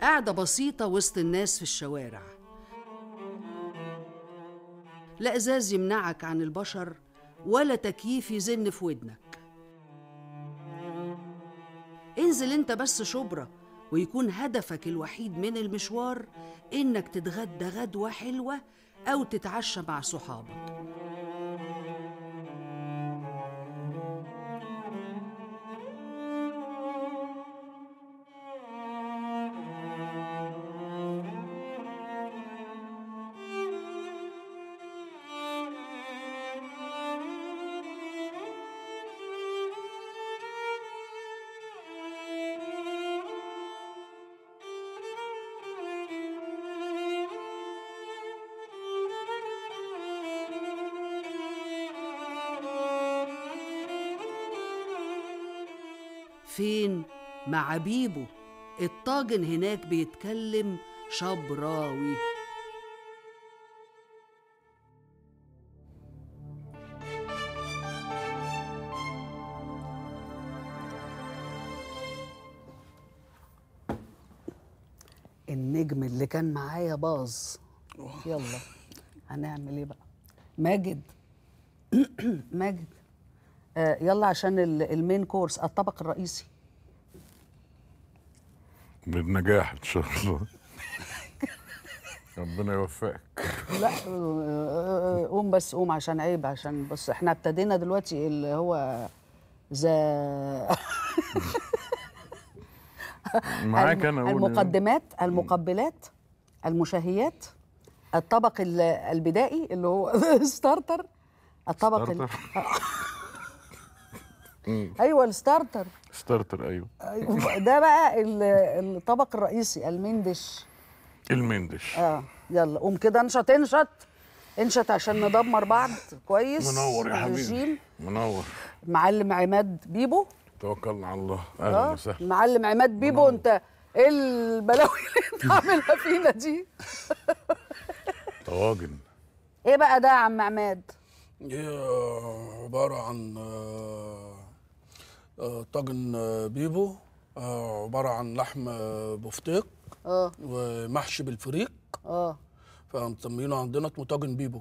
قاعدة بسيطة وسط الناس في الشوارع لا إزاز يمنعك عن البشر ولا تكييف يزن في ودنك انزل انت بس شبرا ويكون هدفك الوحيد من المشوار انك تتغدى غدوة حلوة او تتعشى مع صحابك فين مع بيبو الطاجن هناك بيتكلم شبراوي النجم اللي كان معايا باظ يلا هنعمل ايه بقى ماجد ماجد آه يلا عشان المين كورس الطبق الرئيسي بالنجاح ان شاء الله ربنا يوفقك لا آه، قوم بس قوم عشان عيب عشان بص احنا ابتدينا دلوقتي اللي هو ذا معاك انا قول المقدمات المقبلات المشاهيات الطبق البدائي اللي هو ستارتر الطبق ستارتر. مم. ايوه الستارتر ستارتر ايوه, أيوة. ده بقى الطبق الرئيسي المندش المندش اه يلا قوم كده انشط انشط انشط عشان ندمر بعض كويس منور يا حبيبي منور معلم عماد بيبو توكلنا على الله اهلا آه. وسهلا معلم عماد بيبو منور. انت ايه البلاوي اللي انت عاملها فينا دي طواجن ايه بقى ده يا عم عماد؟ هي إيه، عباره عن آه، آه، طاجن آه، بيبو آه، عباره عن لحم بفتيق اه ومحشي بالفريق اه فمسمينه عندنا اسمه طاجن بيبو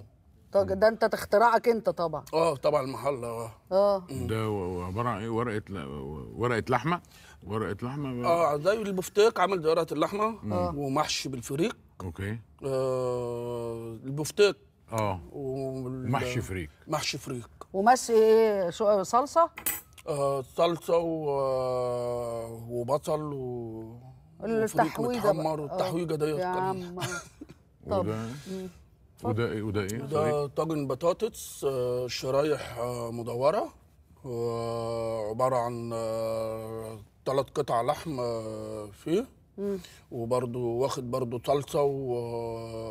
طاجن ده انت اختراعك انت طبعا اه طبعا المحل اه اه ده عباره عن ايه ورقه ورقه لحمه ورقه لحمه اه زي البفتيق عامل زي ورقه اللحمه ومحشي بالفريق اوكي آه البفتيق اه ومحشي فريك محشي فريك ومشي ايه صلصه صلصه آه، وبصل و التحويجه دي يا ديت طب وده ايه وده ايه ده طاجن بطاطس آه، شرايح آه، مدوره عباره عن ثلاث قطع لحم فيه وبرده واخد برده صلصه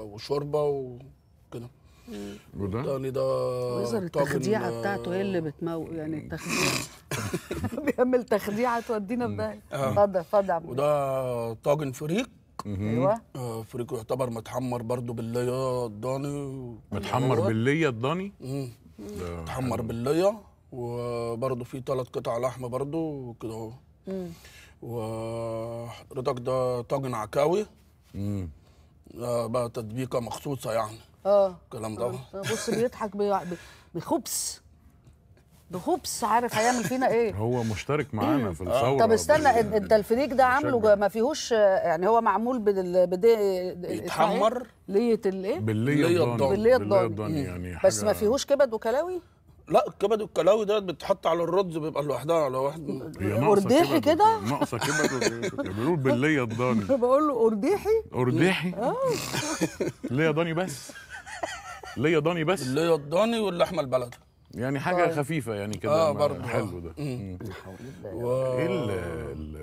وشوربه وكده يعني ده وزر التخديعه آه، بتاعته هي إيه اللي بتمو يعني التخديعه بيعمل تخديعه تودينا في داهيه اتفضل اتفضل وده طاجن فريق ايوه آه، فريق يعتبر متحمر برضو بالليه الضاني متحمر أيوة. بالليه الضاني؟ متحمر بالليه وبرضو في ثلاث قطع لحم برضو كده اهو وحضرتك ده طاجن عكاوي امم بقى تدبيكه مخصوصه يعني اه الكلام ده بص بيضحك بخبث بخبث عارف هيعمل فينا ايه هو مشترك معانا في آه. الثوره طب استنى انت الفريق ده عامله ما فيهوش يعني هو معمول بال بيتحمر ليه الايه بالليه الضاني بالليه الضاني يعني بس ما فيهوش كبد وكلاوي لا الكبد والكلاوي ده بتحط على الرز بيبقى لوحدها على واحد قرديحي كده ناقصه كبد يعني بيقولوا بالليا الضاني بقول له قرديحي قرديحي اه ليه ضاني بس ليه ضاني بس ليا الضاني واللحمه البلد يعني حاجه طيب. خفيفه يعني كده آه برضه حلو ده ايه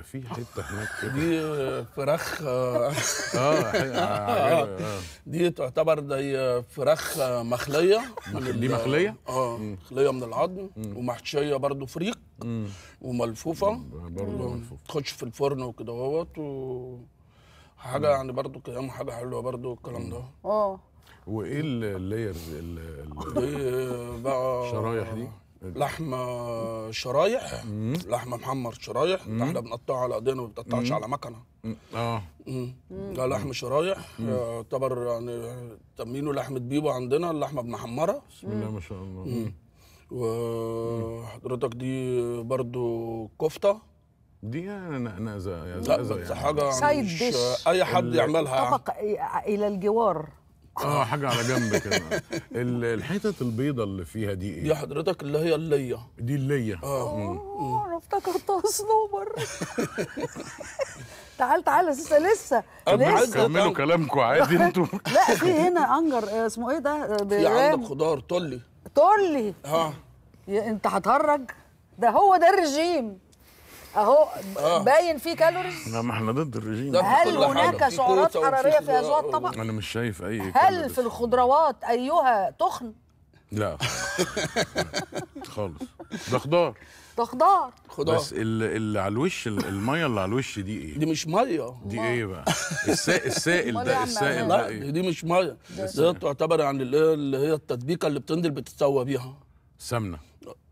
في حته هناك كده دي فراخ اه, آه, آه،, آه،, آه، دي تعتبر زي فراخ مخليه دي مخليه؟ اه مخليه من العظم ومحشيه برضو فريق وملفوفه برضه ملفوفه تخش في الفرن وكده اهوت وحاجه حاجه يعني برضو كلام حاجه حلوه برضو الكلام ده اه وايه اللايرز اللي بقى شرايح دي؟ لحمه آه، شرايح لحمه محمر شرايح احنا بنقطعها على ايدينا ما بنقطعش على مكنه اه لا لحم شرايح آه، يعتبر يعني تمينه لحمه بيبو عندنا اللحمه بمحمره بسم الله ما شاء الله وحضرتك دي برضو كفته دي انا انا زقزه يعني حاجه يعني مش اي حد يعملها طبق الى الجوار اه حاجه على جنب كده الحتت البيضه اللي فيها دي ايه؟ دي حضرتك اللي هي الليه دي الليه اه انا افتكرتها صنوبر تعال تعال لسه لسه لسه كملوا كلامكم عادي انتوا لا في هنا انجر آه، اسمه ايه ده؟ آه، في عندك خضار تولي تولي اه انت هتهرج ده هو ده الرجيم اهو آه. باين فيه كالوريز لا ما احنا ضد الرجيم هل هناك سعرات حراريه في هذا الطبق؟ انا مش شايف اي هل كالوريز. في الخضروات ايها تخن؟ لا خالص ده خضار ده خضار خضار بس اللي, اللي على الوش الميه اللي على الوش دي ايه؟ دي مش ميه دي ايه بقى؟ السائل السائل ده السائل يعني. ده ايه؟ دي مش ميه دي تعتبر يعني اللي هي التدبيكه اللي بتنزل بتتسوى بيها سمنه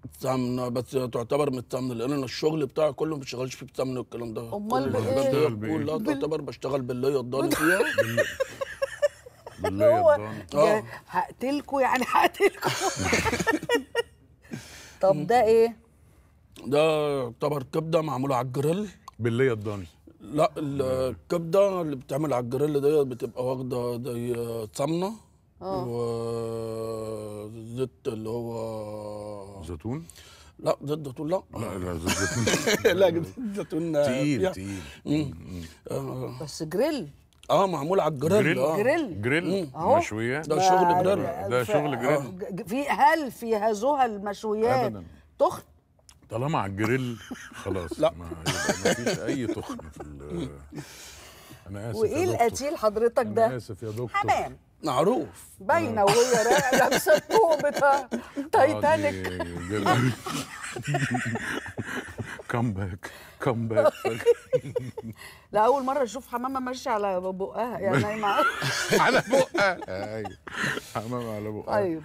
التمن بس تعتبر من التمن لان انا الشغل بتاعي كله ما بشتغلش فيه بالتمن والكلام ده امال بشتغل بقول لا تعتبر بشتغل باللي يضاني فيها باللي يضاني آه. هقتلكوا يعني هقتلكوا طب ده ايه؟ ده يعتبر كبده معموله على الجريل باللي يضاني لا الكبده اللي بتعمل على الجريل ديت بتبقى واخده زي سمنه آه. وزيت اللي هو زيتون لا ضد زيتون لا لا ضد زيتون لا ضد زيتون آه، تقيل تقيل بس جريل اه معمول على الجريل جريل آه. جريل, جريل. مشويات ده شغل جريل ده شغل آه، جريل آه. في هل في هذها المشويات ابدا تخن طالما على الجريل خلاص لا ما, ما فيش اي تخن في انا اسف وايه القتيل حضرتك ده؟ انا اسف يا دكتور حمام معروف باينه وهي لابسه طوبه تايتانيك كم باك كم باك لا اول مره اشوف حمامه ماشيه على بقها يعني نايمه على بقها ايوه حمامه على بقها طيب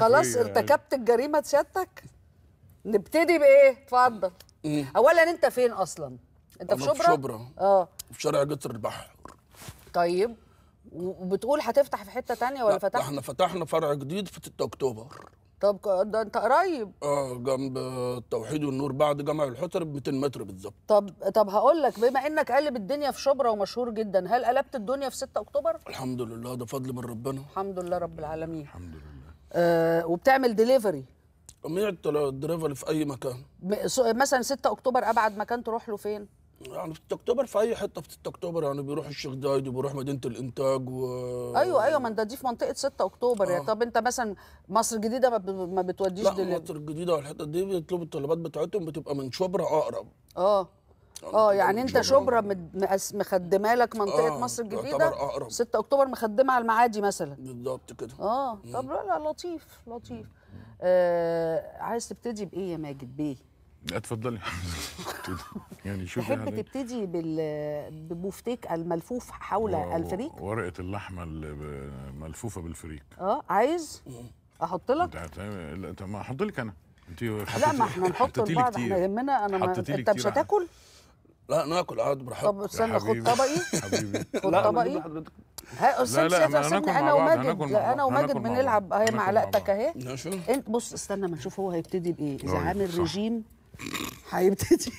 خلاص يعني. ارتكبت الجريمه تشتك نبتدي بايه اتفضل اولا انت فين اصلا انت في شبرا في شبرا اه في شارع جسر البحر طيب وبتقول هتفتح في حته تانية ولا فتحت؟ احنا فتحنا فرع جديد في 6 اكتوبر طب ده انت قريب اه جنب التوحيد والنور بعد جامع الحسر ب 200 متر بالظبط طب طب هقول لك بما انك قلب الدنيا في شبرا ومشهور جدا هل قلبت الدنيا في 6 اكتوبر؟ الحمد لله ده فضل من ربنا الحمد لله رب العالمين الحمد لله آه وبتعمل ديليفري جميع دليفري في اي مكان مثلا 6 اكتوبر ابعد مكان تروح له فين؟ يعني في 6 اكتوبر في اي حته في 6 اكتوبر يعني بيروح الشيخ زايد وبيروح مدينه الانتاج و ايوه ايوه ما انت دي في منطقه 6 اكتوبر آه. طب انت مثلا مصر الجديده ما بتوديش لا مصر الجديده والحته دي بيطلبوا الطلبات بتاعتهم بتبقى من شبرا اقرب اه يعني اه يعني انت شبرا مخدمه لك منطقه آه مصر الجديده 6 اكتوبر مخدمه على المعادي مثلا بالظبط كده اه طب لا لا لطيف لطيف آه عايز تبتدي بايه يا ماجد بيه اتفضلي يعني شوفي تحب يعني تبتدي بالبوفتيك الملفوف حول الفريك ورقه اللحمه الملفوفه بالفريك اه عايز احط لك طب ما احط لك انا انت لا ما احنا نحط لبعض احنا يهمنا انا ما انت مش هتاكل لا ناكل اقعد براحتك طب استنى خد طبقي خد طبقي ها استاذ سيف انا وماجد انا وماجد بنلعب اهي معلقتك اهي انت بص استنى ما نشوف هو هيبتدي بايه اذا طيب، عامل رجيم هيبتدي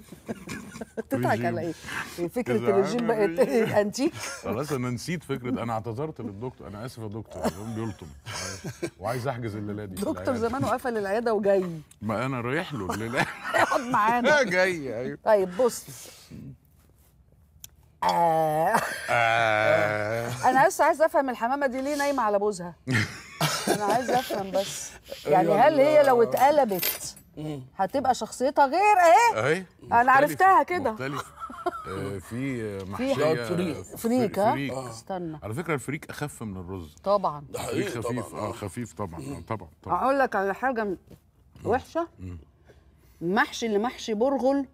تضحك على ايه؟ فكره الرجيم بقت انتيك خلاص انا نسيت فكره انا اعتذرت للدكتور انا اسف يا دكتور بيلطم وعايز احجز الليله دي دكتور زمانه قفل العياده وجاي ما انا رايح له الليله اقعد معانا جاي ايوه طيب بص آه. آه. انا بس عايز افهم الحمامه دي ليه نايمه على بوزها انا عايز افهم بس أيوه يعني هل هي لو اتقلبت هتبقى شخصيتها غير اهي اهي انا عرفتها كده آه، في محشيه فريك فريك ها آه. استنى على فكره الفريك اخف من الرز طبعا ده حقيقي خفيف اه خفيف طبعا طبعا طبعا اقول لك على حاجه وحشه محشي اللي محشي برغل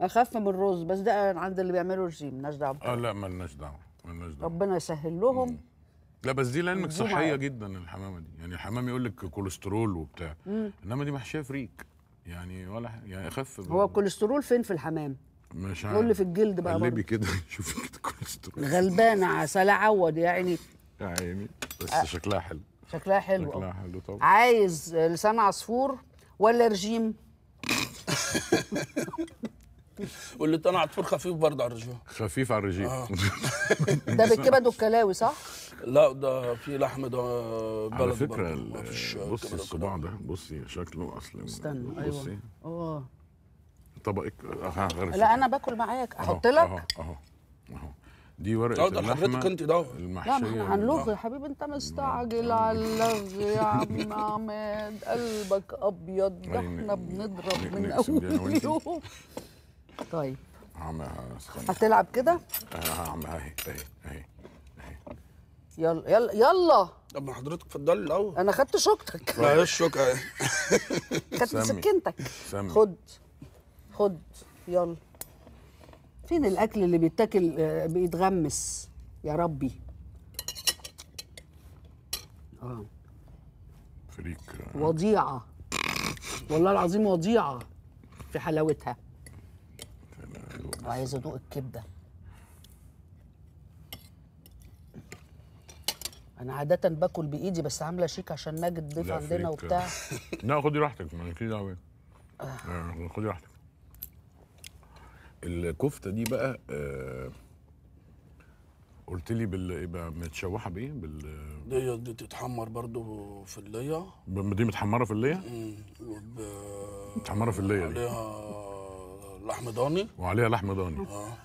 اخف من الرز بس ده عند اللي بيعملوا رجيم مالناش دعوه اه لا مالناش دعوه مالناش دعوه ربنا يسهل لهم لا بس دي لعلمك صحيه جدا الحمامه دي يعني الحمام يقول لك كوليسترول وبتاع انما دي محشيه فريك يعني ولا يعني اخف هو الكوليسترول فين في الحمام؟ مش عارف قول في الجلد بقى قلبي كده شوف كده الكوليسترول غلبانه عسل عوض يا عيني يا عيني بس أه شكلها حلو شكلها حلو شكلها حلو طبعا عايز لسان عصفور ولا رجيم؟ واللي طلع عصفور خفيف برضه على الرجيم خفيف على الرجيم آه. ده بالكبد والكلاوي صح؟ لا ده في لحم ده بلد على فكره بص الصباع ده بصي شكله اصلا استنى ايوه إيه؟ اه طبقك آه، لا انا باكل معاك احط لك اهو اهو دي ورقه ده حضرتك انت ده لا ما احنا هنلغي يا حبيبي انت مستعجل على اللغ يا عم عماد قلبك ابيض ده احنا بنضرب من اول يوم طيب هعملها آه، استنى هتلعب كده؟ هعملها آه، اهي اهي اهي يلا يلا يلا طب ما حضرتك اتفضلي الاول انا خدت شوكتك معلش اهي خدت سكينتك سمي. خد خد يلا فين الاكل اللي بيتاكل آه، بيتغمس يا ربي اه فريك وضيعه والله العظيم وضيعه في حلاوتها وعايز ادوق الكبده انا عاده باكل بايدي بس عامله شيك عشان ماجد ضيف عندنا وبتاع لا خدي راحتك مالكيش دعوه آه. آه، خدي راحتك الكفته دي بقى آه قلت لي بال يبقى متشوحه بايه بال دي بتتحمر برضو في الليه دي متحمره في الليه؟ امم وب... متحمره في الليه عليها لحم ضاني وعليها لحم ضاني اه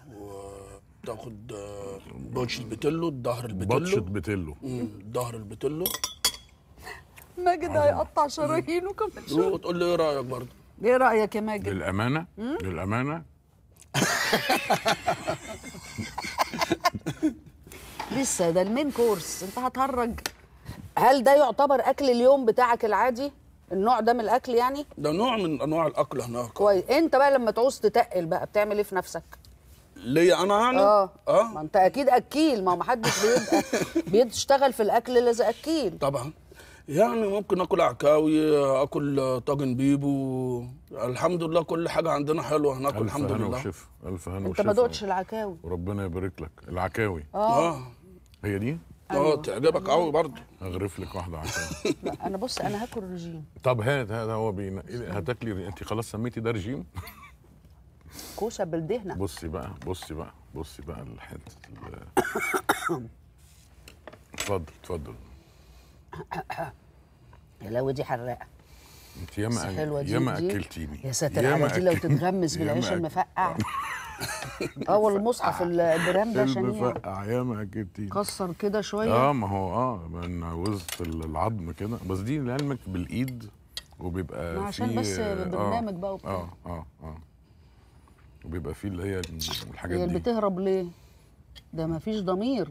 وتاخد آه، بوتش البتلو الظهر البتلو بوتش البتلو الظهر البتلو ماجد هيقطع شرايينه كمان شويه وتقول لي ايه رايك برضه ايه رايك يا ماجد للامانه للامانه لسه ده المين كورس انت هتهرج هل ده يعتبر اكل اليوم بتاعك العادي النوع ده من الاكل يعني ده نوع من انواع الاكل هناك كويس انت بقى لما تعوز تتقل بقى بتعمل ايه في نفسك ليا انا يعني اه اه ما انت اكيد اكيل ما هو ما حدش بيبقى بيشتغل في الاكل الا اكيل طبعا يعني ممكن اكل عكاوي اكل طاجن بيبو الحمد لله كل حاجه عندنا حلوه هناك ألف الحمد لله وشف. الف هنا وشفا الف هنا وشفا انت ما دقتش العكاوي ربنا يبارك لك العكاوي اه, آه. هي دي اه أيوه. تعجبك قوي برضه اغرف لك واحده عشان انا بص انا هاكل رجيم طب هات هذا هو بينقلي إيه، هتاكلي انت خلاص سميتي ده رجيم كوشه بالدهنه بصي بقى بصي بقى بصي بقى الحته اتفضل اتفضل يا لو دي حراقه انت ياما ياما اكلتيني يا ساتر على دي لو تتغمس بالعيش المفقع اه والمصحف البرام ده شنيع ياما كتير كسر كده شويه اه ما هو اه من وسط العظم كده بس دي لعلمك بالايد وبيبقى ما عشان بس برنامج آه بقى آه، وبتاع اه اه اه وبيبقى فيه اللي هي الحاجات دي هي بتهرب ليه؟ ده ما فيش ضمير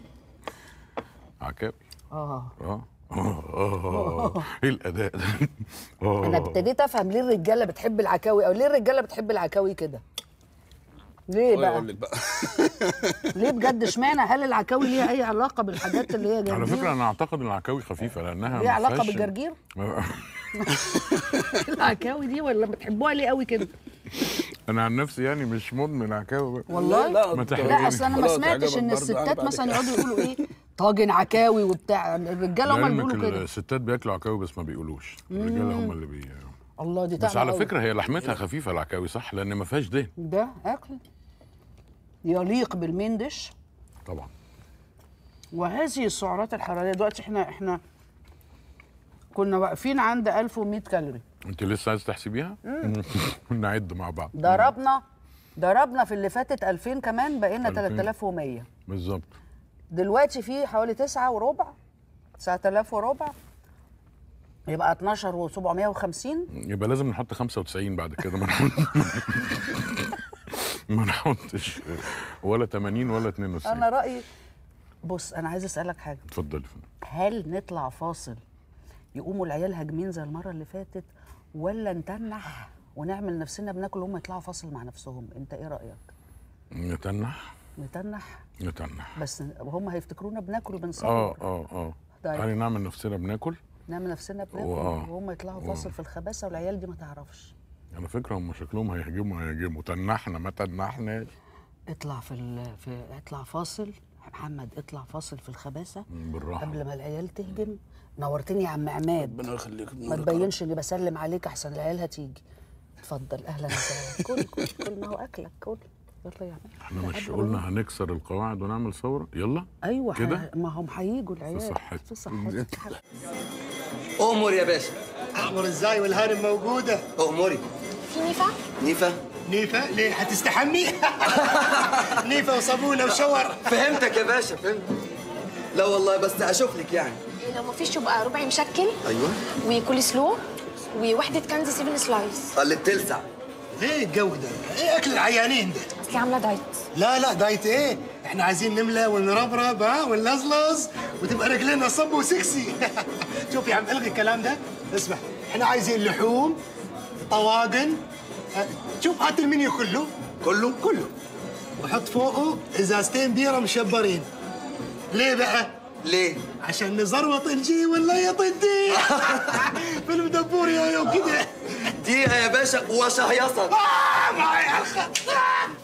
عكاوي اه اه آه،, آه،, آه،, اه ايه الاداء ده انا ابتديت افهم ليه الرجاله بتحب العكاوي او ليه الرجاله بتحب العكاوي كده ليه بقى؟ اقول لك بقى ليه بجد اشمعنى هل العكاوي ليها اي علاقه بالحاجات اللي هي جرجير؟ على فكره انا اعتقد ان العكاوي خفيفه لانها ليها علاقه بالجرجير؟ العكاوي دي ولا بتحبوها ليه قوي كده؟ انا عن نفسي يعني مش مدمن عكاوي والله لا لا, لا اصل انا ما سمعتش ان الستات مثلا يقعدوا يقولوا ايه طاجن عكاوي وبتاع الرجاله هم اللي بيقولوا كده الستات بياكلوا عكاوي بس ما بيقولوش الرجاله هم اللي بي الله دي بس على أوي. فكره هي لحمتها خفيفه العكاوي صح لان ما فيهاش دهن ده اكل يليق بالمين ديش طبعا وهذه السعرات الحراريه دلوقتي احنا احنا كنا واقفين عند 1100 كالوري انت لسه عايز تحسبيها؟ نعد مع بعض ضربنا ضربنا في اللي فاتت 2000 كمان بقينا 3100 بالظبط دلوقتي في حوالي 9 وربع 9000 وربع يبقى 12 و750 يبقى لازم نحط 95 بعد كده ما ما نحطش ولا 80 ولا 92 انا رايي بص انا عايز اسالك حاجه اتفضلي هل نطلع فاصل يقوموا العيال هاجمين زي المره اللي فاتت ولا نتنح ونعمل نفسنا بناكل وهم يطلعوا فاصل مع نفسهم انت ايه رايك نتنح نتنح نتنح بس وهم هيفتكرونا بناكل وبنصور اه اه اه طيب. يعني نعمل نفسنا بناكل نعمل نفسنا بناكل آه. وهم يطلعوا فاصل في الخباثه والعيال دي ما تعرفش على فكره هم شكلهم هيهجموا هيهجموا تنحنا ما تنحناش اطلع في, ال... في اطلع فاصل محمد اطلع فاصل في الخباثه بالراحه قبل ما العيال تهجم نورتني يا عم عماد ربنا يخليك ما تبينش اني بسلم عليك احسن العيال هتيجي اتفضل اهلا وسهلا كل كل كل ما هو اكلك كل يلا يعني احنا مش قلنا هنكسر القواعد ونعمل ثوره يلا ايوه كده ما هم هيجوا العيال في صحتك في صحتك امر يا باشا امر ازاي والهانم موجوده اموري في نيفا نيفا نيفا ليه هتستحمي نيفا وصابونه وشاور فهمتك يا باشا فهمت لا والله بس اشوف لك يعني إيه، لو ما فيش يبقى ربع مشكل ايوه وكل سلو ووحده كنز 7 سلايس اللي بتلسع ايه الجو ده؟ ايه اكل العيانين ده؟ انت عامله دايت لا لا دايت ايه احنا عايزين نملى ونربرب ها ونلزلز وتبقى رجلينا صب وسكسي شوف يا عم الغي الكلام ده اسمع احنا عايزين لحوم طواجن شوف هات المنيو كله كله كله وحط فوقه ازازتين بيره مشبرين ليه بقى ليه؟ عشان نزروط الجي ولا يطدي فيلم دبور يا يوم كده دقيقة يا باشا وشهيصة آه معايا الخط آه!